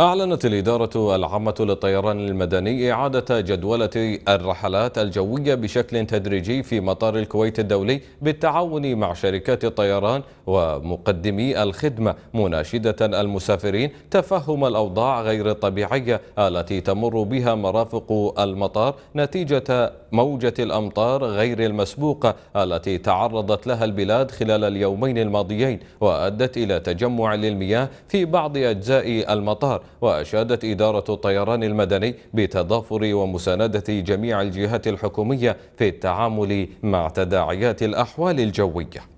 أعلنت الإدارة العامة للطيران المدني إعادة جدولة الرحلات الجوية بشكل تدريجي في مطار الكويت الدولي بالتعاون مع شركات الطيران ومقدمي الخدمة مناشدة المسافرين تفهم الأوضاع غير الطبيعية التي تمر بها مرافق المطار نتيجة موجة الأمطار غير المسبوقة التي تعرضت لها البلاد خلال اليومين الماضيين وأدت إلى تجمع للمياه في بعض أجزاء المطار وأشادت إدارة الطيران المدني بتضافر ومساندة جميع الجهات الحكومية في التعامل مع تداعيات الأحوال الجوية